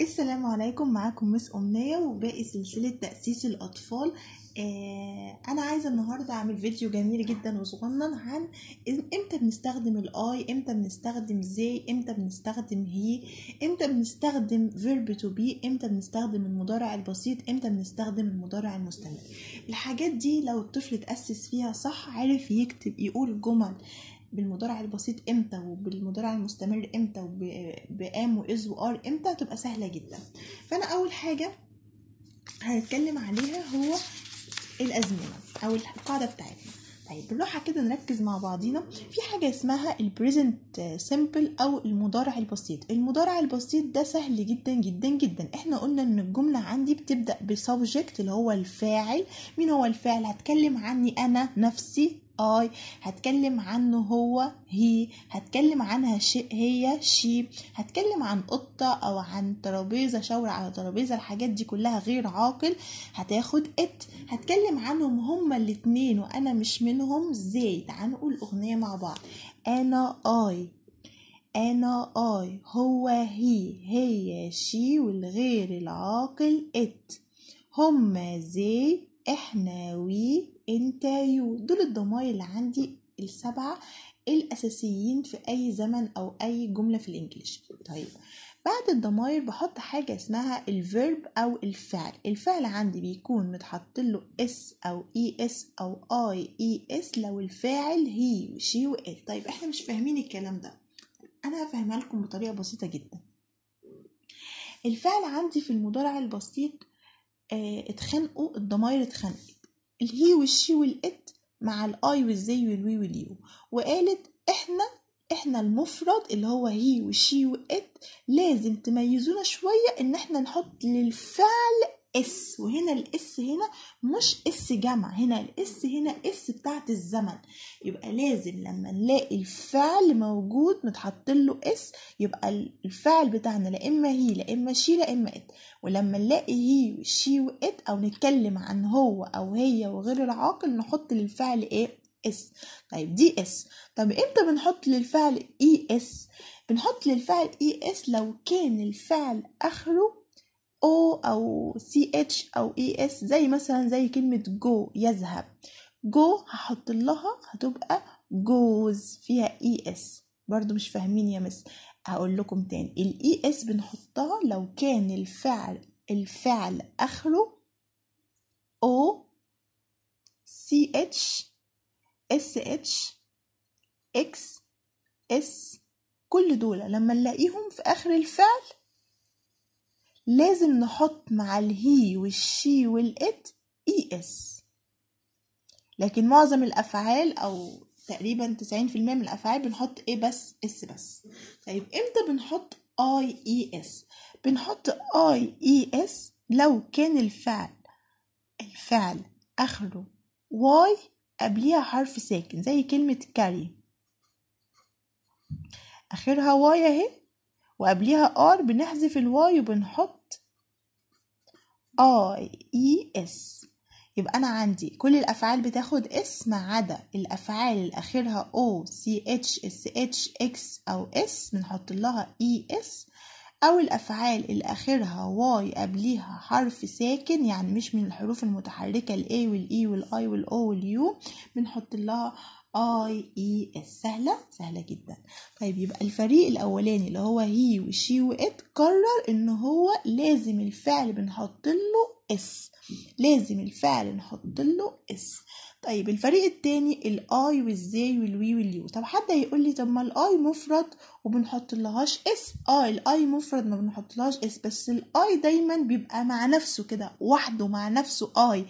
السلام عليكم معاكم مس أمنية وباقي سلسلة تأسيس الأطفال آه أنا عايزة النهاردة أعمل فيديو جميل جدا وصغنن عن إمتى بنستخدم الآي إمتى بنستخدم زي إمتى بنستخدم هي إمتى بنستخدم فيرب تو بي إمتى بنستخدم المضارع البسيط إمتى بنستخدم المضارع المستمر الحاجات دي لو الطفل تأسس فيها صح عرف يكتب يقول جمل بالمضارع البسيط امتى وبالمضارع المستمر امتى وبام واز وار امتى تبقى سهله جدا فانا اول حاجه هنتكلم عليها هو الازمنه او القاعده بتاعتنا طيب بالراحة كده نركز مع بعضينا في حاجة اسمها البريزنت سمبل أو المضارع البسيط المضارع البسيط ده سهل جدا جدا جدا احنا قلنا ان الجملة عندي بتبدأ بسبجكت اللي هو الفاعل مين هو الفاعل هتكلم عني أنا نفسي اي هتكلم عنه هو هي هتكلم عنها شيء هي شي هتكلم عن قطة او عن ترابيزة شاور على ترابيزة الحاجات دي كلها غير عاقل هتاخد ات هتكلم عنهم هما الاتنين وانا مش منهم زي تعالوا نقول اغنية مع بعض انا اي انا اي هو هي هي شي والغير العاقل ات هما زي احنا وي انتايو دول الضمائر اللي عندي السبعة الأساسيين في أي زمن أو أي جملة في الإنجليش طيب بعد الضمائر بحط حاجة اسمها الفيرب أو الفعل الفعل عندي بيكون متحط له اس أو اي اس أو اي اي اس لو الفاعل هي وشي وال طيب احنا مش فاهمين الكلام ده أنا هفهمها لكم بطريقة بسيطة جدا الفعل عندي في المضارع البسيط اه اتخانقوا الضمائر اتخانقت الهي والشي والإت مع الآي والزي والوي واليو وقالت إحنا إحنا المفرد اللي هو هي وشي وإت لازم تميزونا شوية إن إحنا نحط للفعل اس وهنا الاس هنا مش اس جمع هنا الاس هنا اس بتاعت الزمن يبقى لازم لما نلاقي الفعل موجود متحط له اس يبقى الفعل بتاعنا لا اما هي لا اما شي لا اما ات ولما نلاقي هي وشي وات او نتكلم عن هو او هي وغير العاقل نحط للفعل ايه اس طيب دي اس طب امتى بنحط للفعل اي e اس بنحط للفعل اي e اس لو كان الفعل اخره او او سي اتش او اي اس زي مثلا زي كلمه جو يذهب جو هحط لها هتبقى جوز فيها اي e اس برضو مش فاهمين يا مس هقول لكم تاني الاي اس e بنحطها لو كان الفعل الفعل اخره او سي اتش اس اتش اكس اس كل دول لما نلاقيهم في اخر الفعل لازم نحط مع الهي والشي والإت إي إس e لكن معظم الأفعال أو تقريبا 90% من الأفعال بنحط إيه بس إس بس طيب إمتى بنحط آي إي إس بنحط آي إي إس لو كان الفعل الفعل آخره واي قبليها حرف ساكن زي كلمة كاري آخرها واي أهي وقبليها ار بنحذف الواي وبنحط اي اي اس يبقى انا عندي كل الافعال بتاخد اس ما عدا الافعال اللي اخرها او سي اتش اس اتش اكس او اس بنحط لها اي e اس او الافعال اللي اخرها واي قبليها حرف ساكن يعني مش من الحروف المتحركه الاي والاي e والاي والاو واليو بنحط لها اي اي اس سهله سهله جدا طيب يبقى الفريق الاولاني اللي هو هي وشي وات قرر ان هو لازم الفعل بنحط له اس لازم الفعل نحط له اس طيب الفريق التاني الاي والزي والوي واليو طب حد هيقول لي طب ما الاي مفرد وبنحط لهاش اس اه الاي مفرد ما بنحط لهاش اس بس الاي دايما بيبقى مع نفسه كده وحده مع نفسه اي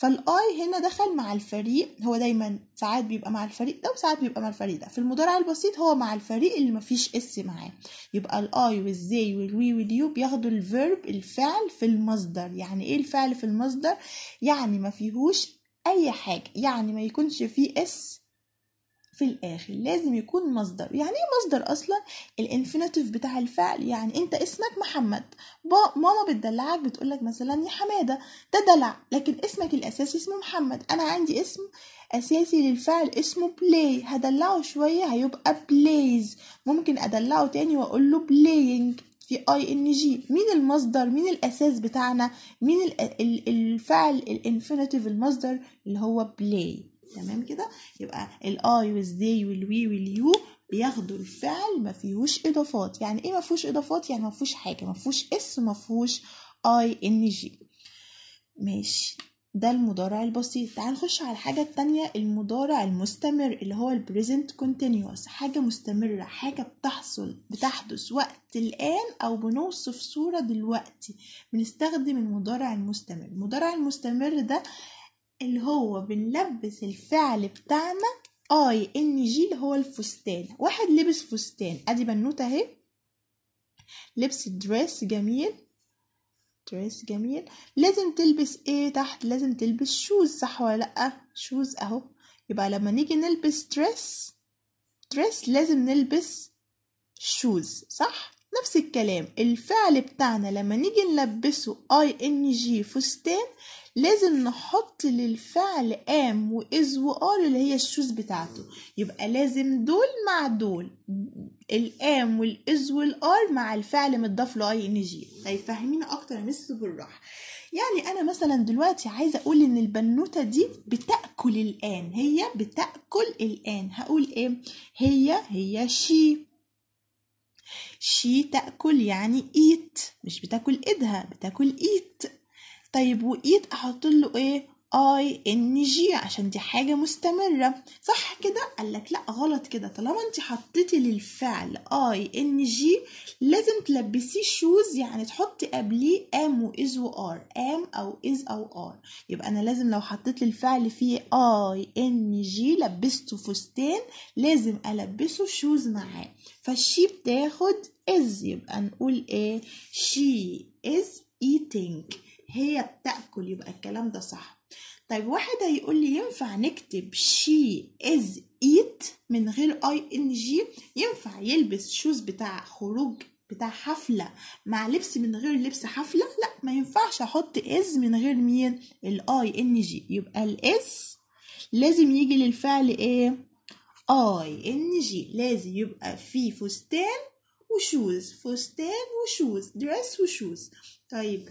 فالاي هنا دخل مع الفريق هو دايما ساعات بيبقى مع الفريق ده وساعات بيبقى مع الفريق ده في المضارع البسيط هو مع الفريق اللي مفيش اس معاه يبقى الاي والزي والوي واليو بياخدوا الفيرب الفعل في المصدر يعني ايه الفعل في المصدر يعني ما فيهوش اي حاجه يعني ما يكونش فيه اس في الاخر لازم يكون مصدر يعني ايه مصدر اصلا الانفينيتيف بتاع الفعل يعني انت اسمك محمد با ماما بتدلعك بتقولك مثلا يا حماده ده دلع لكن اسمك الاساسي اسمه محمد انا عندي اسم اساسي للفعل اسمه بلاي هدلعه شويه هيبقى بلايز ممكن ادلعه تاني واقول له بلاينج في اي ان جي مين المصدر مين الاساس بتاعنا مين الفعل الانفينيتيف المصدر اللي هو بلاي تمام كده يبقى الاي والزي والوي واليو بياخدوا الفعل ما فيهوش اضافات يعني ايه ما فيهوش اضافات يعني ما فيهوش حاجه ما فيهوش اس ما فيهوش اي ان جي ماشي ده المضارع البسيط تعال نخش على الحاجة التانية المضارع المستمر اللي هو البريزنت كونتينوس حاجة مستمرة حاجة بتحصل بتحدث وقت الآن أو بنوصف صورة دلوقتي بنستخدم المضارع المستمر المضارع المستمر ده اللي هو بنلبس الفعل بتاعنا اي ان جي اللي هو الفستان واحد لبس فستان ادي بنوته اهي لبس دريس جميل دريس جميل لازم تلبس ايه تحت لازم تلبس شوز صح ولا لا شوز اهو يبقى لما نيجي نلبس دريس دريس لازم نلبس شوز صح نفس الكلام الفعل بتاعنا لما نيجي نلبسه اي ان جي فستان لازم نحط للفعل ام وإز وآر اللي هي الشوز بتاعته يبقى لازم دول مع دول الام والإز والآر مع الفعل متضاف له أي إن جي طيب فاهمين أكتر يا مس بالراحة يعني أنا مثلا دلوقتي عايزة أقول إن البنوتة دي بتأكل الآن هي بتأكل الآن هقول إيه هي هي شي شي تأكل يعني إيت مش بتاكل إيدها بتاكل إيت طيب وإيد أحط له إيه اي ان جي عشان دي حاجه مستمره صح كده قال لك لا غلط كده طالما انت حطيتي للفعل اي ان جي لازم تلبسيه شوز يعني تحطي قبليه ام واز وار ام او از او ار يبقى انا لازم لو حطيت للفعل فيه اي ان جي لبسته فستان لازم البسه شوز معاه فالشي بتاخد از يبقى نقول ايه شي از ايتينج هي بتاكل يبقى الكلام ده صح طيب واحد هيقول لي ينفع نكتب شي از ايت من غير اي ان جي ينفع يلبس شوز بتاع خروج بتاع حفله مع لبس من غير لبس حفله لا ما ينفعش احط از من غير مين الاي ان جي يبقى الاس لازم يجي للفعل ايه اي ان جي لازم يبقى في فستان وشوز فستان وشوز دريس وشوز طيب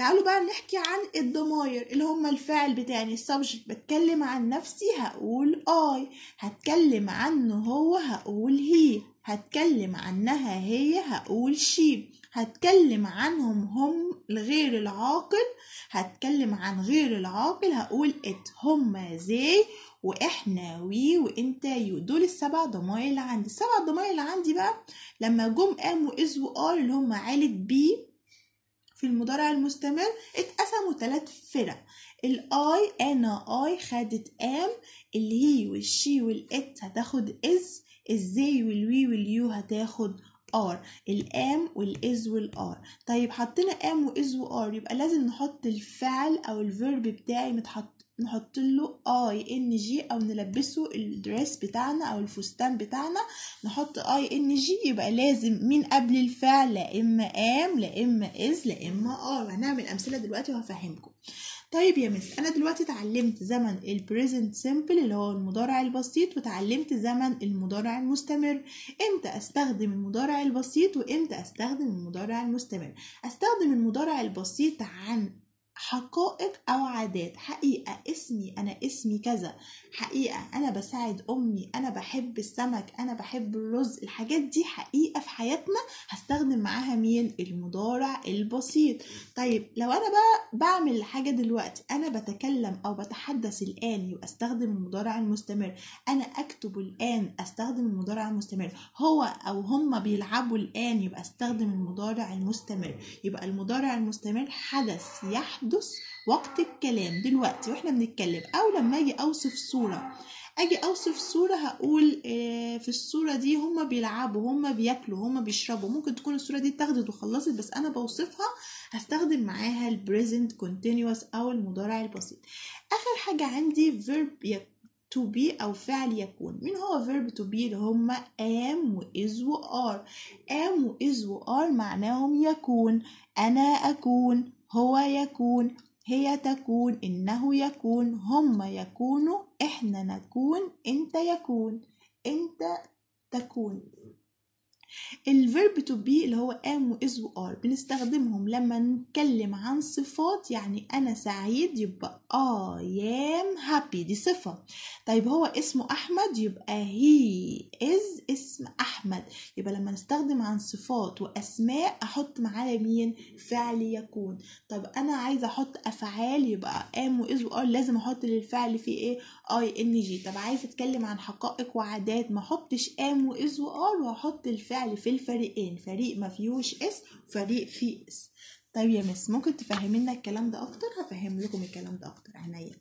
تعالوا بقى نحكي عن الضماير اللي هما الفعل بتاعي السبجكت بتكلم عن نفسي هقول اي هتكلم عنه هو هقول هي هتكلم عنها هي هقول شي هتكلم عنهم هم الغير العاقل هتكلم عن غير العاقل هقول ات هم زي واحنا وي وانت يو دول السبع ضمائر اللي عندي السبع ضمائر اللي عندي بقى لما جم قاموا از وار اللي هم عالة بي في المضارع المستمر اتقسموا ثلاث فرق الاي انا اي خدت ام الهي والشي والات هتاخد از الزي والوي واليو هتاخد ار الام والاز والار طيب حطينا ام واز وار يبقى لازم نحط الفعل او الفيرب بتاعي متحط نحط له اي ان جي او نلبسه الدريس بتاعنا او الفستان بتاعنا نحط اي ان جي يبقى لازم مين قبل الفعل لا اما ام لا اما از لا اما ار هنعمل امثله دلوقتي وهفهمكم طيب يا مس انا دلوقتي اتعلمت زمن البريزنت سيمبل اللي هو المضارع البسيط وتعلمت زمن المضارع المستمر امتى استخدم المضارع البسيط وامتى استخدم المضارع المستمر استخدم المضارع البسيط عن حقائق أو عادات حقيقة اسمي أنا اسمي كذا حقيقة أنا بساعد أمي أنا بحب السمك أنا بحب الرز الحاجات دي حقيقة في حياتنا هستخدم معاها مين المضارع البسيط طيب لو أنا بقى بعمل حاجة دلوقتي أنا بتكلم أو بتحدث الآن يبقى استخدم المضارع المستمر أنا أكتب الآن استخدم المضارع المستمر هو أو هما بيلعبوا الآن يبقى استخدم المضارع المستمر يبقى المضارع المستمر حدث يحدث يحدث وقت الكلام دلوقتي واحنا بنتكلم او لما اجي اوصف صوره اجي اوصف صوره هقول آه، في الصوره دي هما بيلعبوا هما بياكلوا هما بيشربوا ممكن تكون الصوره دي اتاخدت وخلصت بس انا بوصفها هستخدم معاها البريزنت كونتينوس او المضارع البسيط اخر حاجه عندي فيرب to be او فعل يكون مين هو verb to be اللي هما am و is و are am و is و are معناهم يكون انا اكون هو يكون هي تكون إنه يكون هم يكونوا إحنا نكون أنت يكون أنت تكون الفيرب تو بي اللي هو ام واز وار بنستخدمهم لما نتكلم عن صفات يعني انا سعيد يبقى اه يا بي دي صفة طيب هو اسمه أحمد يبقى هي إز اسم أحمد يبقى لما نستخدم عن صفات وأسماء أحط معاه مين فعل يكون طب أنا عايزة أحط أفعال يبقى أم وإز وآر لازم أحط للفعل فيه إيه أي إن جي طب عايزة أتكلم عن حقائق وعادات ما أحطش أم وإز وآر وأحط الفعل في الفريقين فريق ما فيهوش إس وفريق فيه إس طيب يا مس ممكن تفهمي لنا الكلام ده اكتر هفهم لكم الكلام ده اكتر عينيا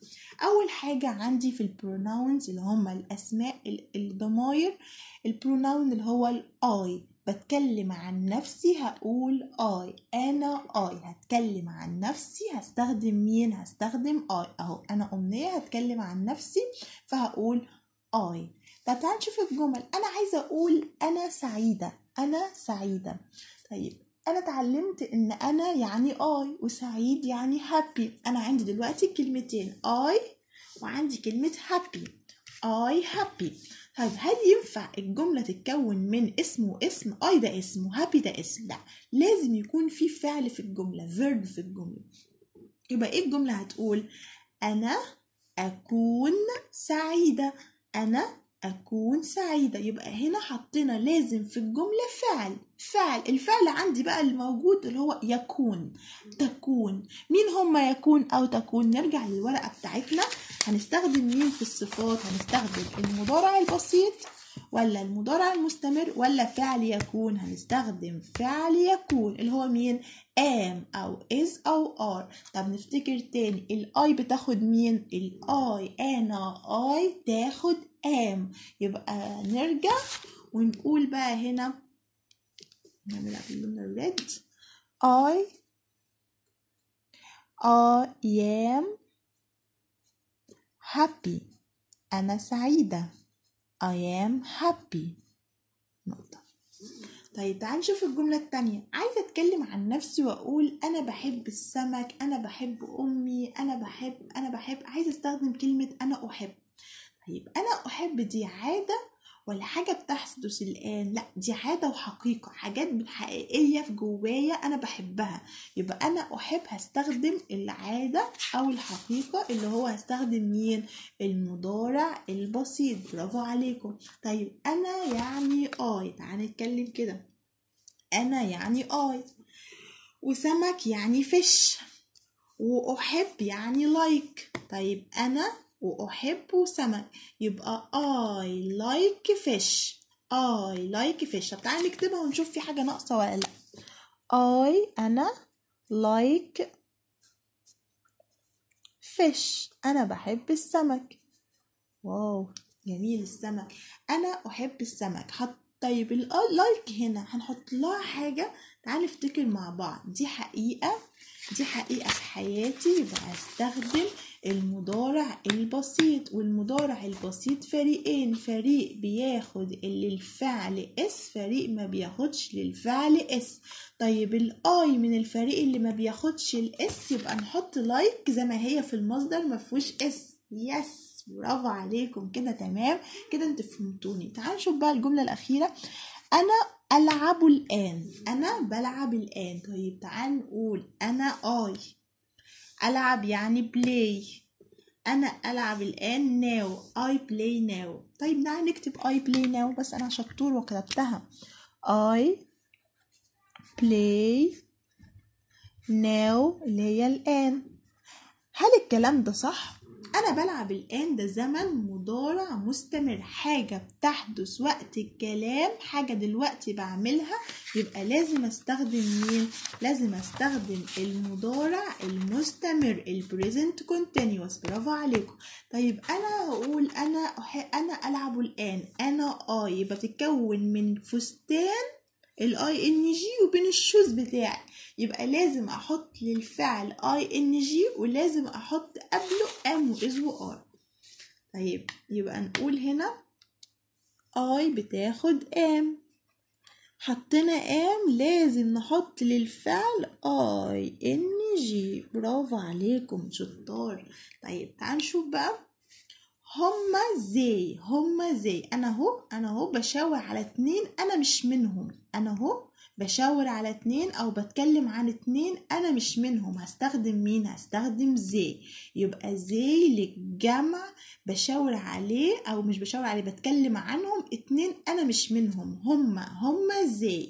اول حاجه عندي في البروناونز اللي هم الاسماء الضماير البروناون اللي هو الاي بتكلم عن نفسي هقول اي انا اي هتكلم عن نفسي هستخدم مين هستخدم اي اهو انا امنيه هتكلم عن نفسي فهقول اي طب تعال نشوف الجمل انا عايزه اقول انا سعيده انا سعيده طيب انا اتعلمت ان انا يعني اي وسعيد يعني هابي انا عندي دلوقتي كلمتين اي وعندي كلمه هابي اي هابي طيب هل ينفع الجملة تتكون من اسم واسم؟ اي ده اسم وهابي ده اسم، لا لازم يكون في فعل في الجملة، فيرب في الجملة. يبقى ايه الجملة هتقول؟ أنا أكون سعيدة، أنا أكون سعيدة، يبقى هنا حطينا لازم في الجملة فعل، فعل الفعل عندي بقى الموجود اللي هو يكون تكون مين هما يكون او تكون نرجع للورقه بتاعتنا هنستخدم مين في الصفات هنستخدم المضارع البسيط ولا المضارع المستمر ولا فعل يكون هنستخدم فعل يكون اللي هو مين ام او از او ار طب نفتكر تاني الاي بتاخد مين الاي انا اي تاخد ام يبقى نرجع ونقول بقى هنا نعملها يعني باللون الريد I I am happy أنا سعيدة I am happy نقطة طيب تعال نشوف الجملة التانية عايزة أتكلم عن نفسي وأقول أنا بحب السمك أنا بحب أمي أنا بحب أنا بحب عايزة أستخدم كلمة أنا أحب طيب أنا أحب دي عادة ولا حاجة بتحدث الآن لا دي عادة وحقيقة حاجات حقيقية في جوايا أنا بحبها يبقى أنا أحب هستخدم العادة أو الحقيقة اللي هو هستخدم مين المضارع البسيط برافو عليكم طيب أنا يعني آي تعالى نتكلم كده أنا يعني آي وسمك يعني فش وأحب يعني لايك طيب أنا وأحب سمك يبقى I like fish I like fish طب تعالى نكتبها ونشوف في حاجة ناقصة ولا لأ I أنا like fish أنا بحب السمك واو جميل السمك أنا أحب السمك حط طيب اللايك هنا هنحط لها حاجة تعالى نفتكر مع بعض دي حقيقة دي حقيقة في حياتي يبقى هستخدم المضارع البسيط والمضارع البسيط فريقين فريق بياخد للفعل اس فريق ما بياخدش للفعل اس طيب الاي من الفريق اللي ما بياخدش الاس يبقى نحط لايك زي ما هي في المصدر ما فيهوش اس يس برافو عليكم كده تمام كده انتوا فهمتوني تعالوا نشوف بقى الجملة الأخيرة أنا ألعب الآن أنا بلعب الآن طيب تعال نقول أنا أي ألعب يعني بلاي أنا ألعب الآن ناو أي بلاي ناو طيب تعال نكتب أي بلاي ناو بس أنا شطور وكتبتها أي بلاي ناو اللي هي الآن هل الكلام ده صح؟ أنا بلعب الآن ده زمن مضارع مستمر حاجة بتحدث وقت الكلام حاجة دلوقتي بعملها يبقى لازم أستخدم مين؟ لازم أستخدم المضارع المستمر البريزنت كونتينوس برافو عليكم طيب أنا هقول أنا أنا ألعب الآن أنا آه يبقى تتكون من فستان الاي ان جي وبين الشوز بتاعي يبقى لازم احط للفعل اي ان جي ولازم احط قبله ام واز وار طيب يبقى نقول هنا اي بتاخد ام حطينا ام لازم نحط للفعل اي ان جي برافو عليكم شطار طيب تعال نشوف بقى هما زي هما زي انا اهو انا اهو بشاور على اتنين انا مش منهم انا اهو بشاور على اتنين او بتكلم عن اتنين انا مش منهم هستخدم مين هستخدم زي يبقى زي للجمع بشاور عليه او مش بشاور عليه بتكلم عنهم اتنين انا مش منهم هما هما زي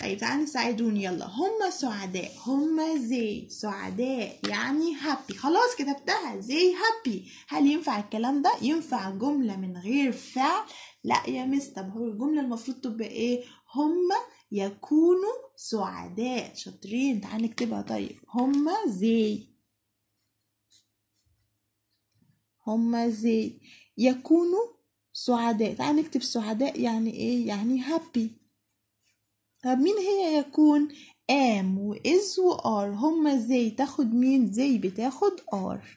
طيب تعالوا نساعدوني يلا هما سعداء هما زي سعداء يعني هابي خلاص كتبتها زي هابي هل ينفع الكلام ده ينفع جملة من غير فعل لا يا مس طب هو الجملة المفروض تبقى ايه هما يكونوا سعداء شاطرين تعال نكتبها طيب هما زي هما زي يكونوا سعداء تعال نكتب سعداء يعني ايه يعني هابي طب مين هي يكون ام واز وار هما زي تاخد مين زي بتاخد ار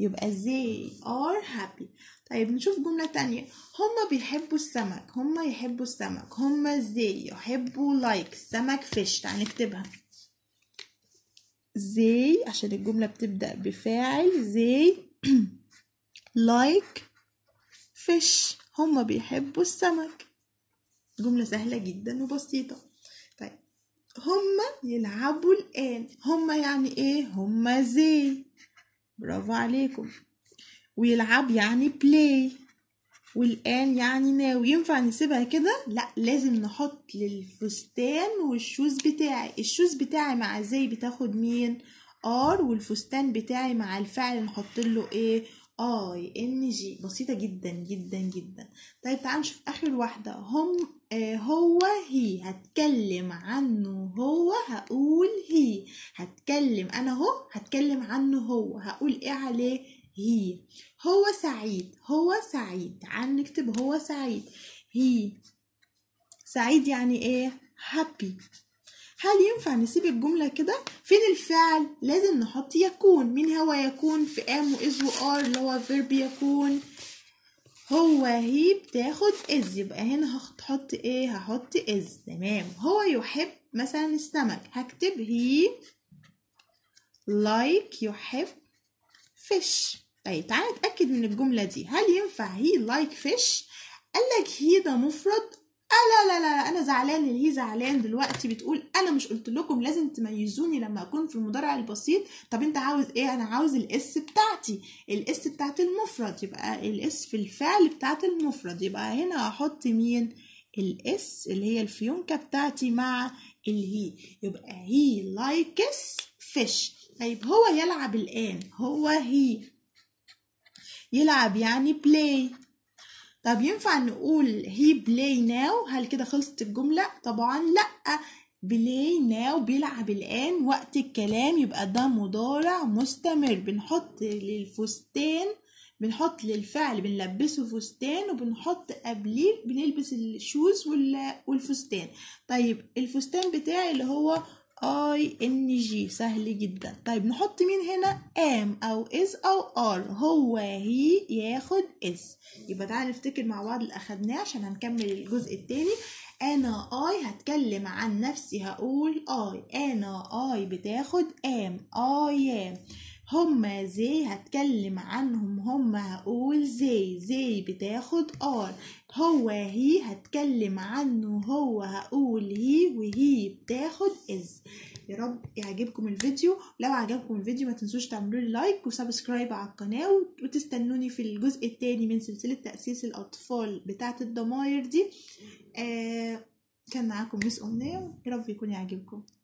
يبقى زي ار هابي طيب نشوف جملة تانية هما بيحبوا السمك هما يحبوا السمك هما زي يحبوا لايك سمك فيش تعال نكتبها زي عشان الجملة بتبدأ بفاعل زي لايك فيش هما بيحبوا السمك جملة سهلة جدا وبسيطة طيب هما يلعبوا الآن هما يعني ايه هما زي برافو عليكم ويلعب يعني بلاي والآن يعني ناوي ينفع نسيبها كده لا لازم نحط للفستان والشوز بتاعي الشوز بتاعي مع زي بتاخد مين ار والفستان بتاعي مع الفعل نحط له ايه اي ان جي بسيطه جدا جدا جدا طيب تعال نشوف اخر واحده هم آه هو هي هتكلم عنه هو هقول هي هتكلم انا هو هتكلم عنه هو هقول ايه عليه هي هو سعيد هو سعيد تعال نكتب هو سعيد هي سعيد يعني ايه هابي هل ينفع نسيب الجملة كده فين الفعل لازم نحط يكون مين هو يكون في ام واز وار اللي هو فيرب يكون هو هي بتاخد از يبقى هنا هحط ايه هحط از تمام هو يحب مثلا السمك هكتب هي like يحب فيش طيب تعالى نتأكد من الجملة دي هل ينفع هي لايك فيش؟ قال لك هي ده مفرد آه، لا لا لا انا زعلان اللي هي زعلان دلوقتي بتقول انا مش قلت لكم لازم تميزوني لما اكون في المضارع البسيط طب انت عاوز ايه انا عاوز الاس بتاعتي الاس بتاعت المفرد يبقى الاس في الفعل بتاعت المفرد يبقى هنا احط مين الاس اللي هي الفيونكه بتاعتي مع الهي يبقى هي لايكس فيش طيب هو يلعب الان هو هي يلعب يعني play طب ينفع نقول he play now هل كده خلصت الجملة طبعا لأ بلاي ناو بيلعب الآن وقت الكلام يبقى ده مضارع مستمر بنحط للفستان بنحط للفعل بنلبسه فستان وبنحط قبليه بنلبس الشوز والفستان طيب الفستان بتاعي اللي هو اي ان جي سهل جدا طيب نحط مين هنا ام او از او ار هو هي ياخد اس يبقى تعالى نفتكر مع بعض اللي اخدناه عشان هنكمل الجزء الثاني انا اي هتكلم عن نفسي هقول اي انا اي بتاخد ام اي ام هما زي هتكلم عنهم هما هقول زي زي بتاخد ار هو هي هتكلم عنه هو هقول هي وهي بتاخد از يا رب يعجبكم الفيديو لو عجبكم الفيديو ما تنسوش تعملوا لي لايك وسبسكرايب على القناه وتستنوني في الجزء الثاني من سلسله تاسيس الاطفال بتاعه الضماير دي آه كان معاكم مس امنيه يا رب يكون يعجبكم